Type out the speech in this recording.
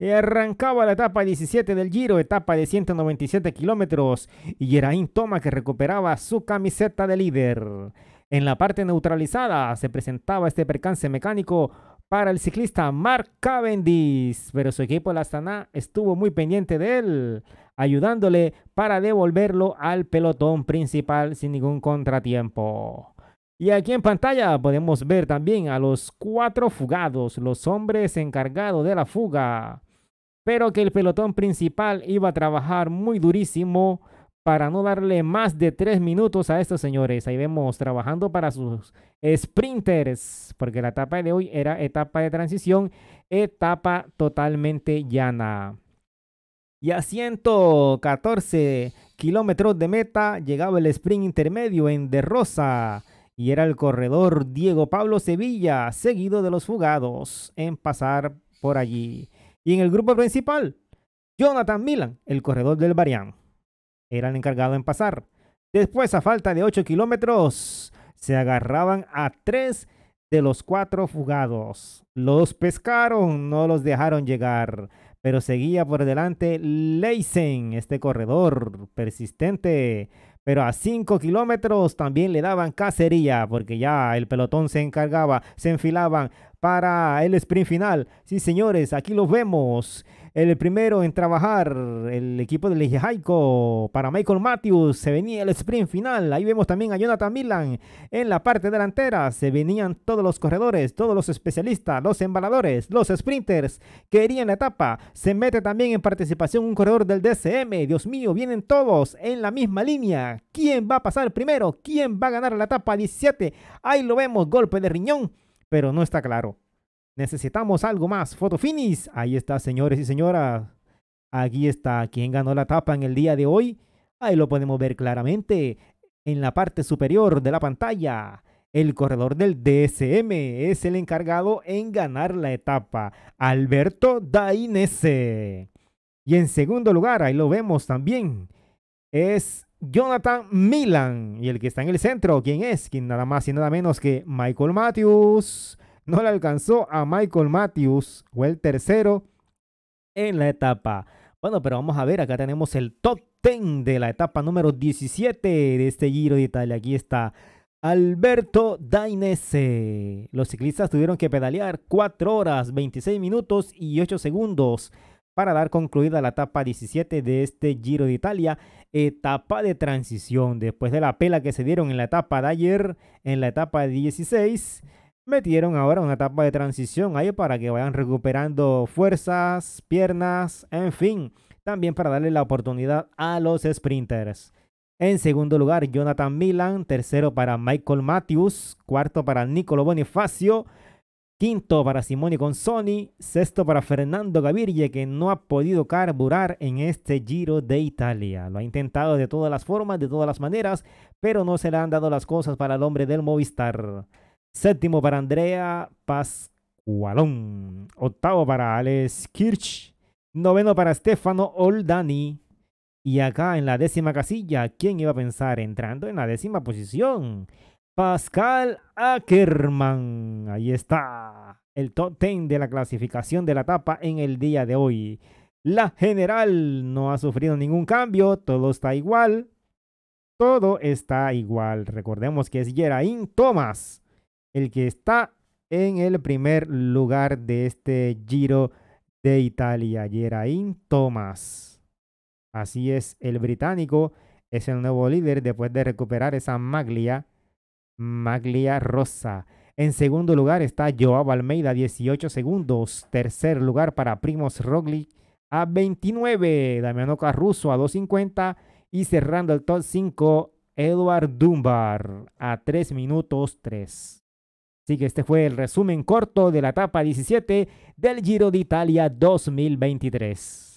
Y eh, arrancaba la etapa 17 del Giro, etapa de 197 kilómetros, y Geraint Toma que recuperaba su camiseta de líder. En la parte neutralizada se presentaba este percance mecánico para el ciclista Mark Cavendish, pero su equipo, la Astana, estuvo muy pendiente de él, ayudándole para devolverlo al pelotón principal sin ningún contratiempo. Y aquí en pantalla podemos ver también a los cuatro fugados, los hombres encargados de la fuga pero que el pelotón principal iba a trabajar muy durísimo para no darle más de tres minutos a estos señores. Ahí vemos trabajando para sus sprinters, porque la etapa de hoy era etapa de transición, etapa totalmente llana. Y a 114 kilómetros de meta llegaba el sprint intermedio en De Rosa y era el corredor Diego Pablo Sevilla, seguido de los fugados en pasar por allí. Y en el grupo principal, Jonathan Milan, el corredor del Barián, era el encargado en pasar. Después, a falta de 8 kilómetros, se agarraban a 3 de los 4 fugados. Los pescaron, no los dejaron llegar, pero seguía por delante Leisen, este corredor persistente pero a 5 kilómetros también le daban cacería porque ya el pelotón se encargaba, se enfilaban para el sprint final. Sí, señores, aquí los vemos el primero en trabajar, el equipo del Haiko para Michael Matthews, se venía el sprint final, ahí vemos también a Jonathan Milan en la parte delantera, se venían todos los corredores, todos los especialistas, los embaladores, los sprinters que irían la etapa, se mete también en participación un corredor del DCM, Dios mío, vienen todos en la misma línea, ¿quién va a pasar primero? ¿Quién va a ganar la etapa 17? Ahí lo vemos, golpe de riñón, pero no está claro. Necesitamos algo más. Foto finis Ahí está, señores y señoras. Aquí está quien ganó la etapa en el día de hoy. Ahí lo podemos ver claramente en la parte superior de la pantalla. El corredor del DSM es el encargado en ganar la etapa, Alberto Dainese. Y en segundo lugar, ahí lo vemos también, es Jonathan Milan. Y el que está en el centro, ¿quién es? Quien nada más y nada menos que Michael Matthews no le alcanzó a Michael Matthews, o el tercero en la etapa. Bueno, pero vamos a ver, acá tenemos el top 10 de la etapa número 17 de este Giro de Italia. Aquí está Alberto Dainese. Los ciclistas tuvieron que pedalear 4 horas, 26 minutos y 8 segundos para dar concluida la etapa 17 de este Giro de Italia, etapa de transición. Después de la pela que se dieron en la etapa de ayer, en la etapa 16, metieron ahora una etapa de transición ahí para que vayan recuperando fuerzas, piernas, en fin, también para darle la oportunidad a los sprinters. En segundo lugar, Jonathan Milan, tercero para Michael Matthews, cuarto para Nicolo Bonifacio, quinto para Simone Consoni, sexto para Fernando Gaviria, que no ha podido carburar en este Giro de Italia. Lo ha intentado de todas las formas, de todas las maneras, pero no se le han dado las cosas para el hombre del Movistar. Séptimo para Andrea Pascualón. Octavo para Alex Kirch. Noveno para Stefano Oldani. Y acá en la décima casilla, ¿quién iba a pensar entrando en la décima posición? Pascal Ackerman. Ahí está. El top 10 de la clasificación de la etapa en el día de hoy. La general no ha sufrido ningún cambio, todo está igual. Todo está igual. Recordemos que es Geraint Thomas el que está en el primer lugar de este Giro de Italia, Geraint Thomas. Así es, el británico es el nuevo líder después de recuperar esa maglia, maglia rosa. En segundo lugar está Joao Almeida, 18 segundos. Tercer lugar para Primos Roglic a 29. Damiano Carruso a 2.50. Y cerrando el top 5, Edward Dunbar a 3 minutos 3. Así que este fue el resumen corto de la etapa 17 del Giro de Italia 2023.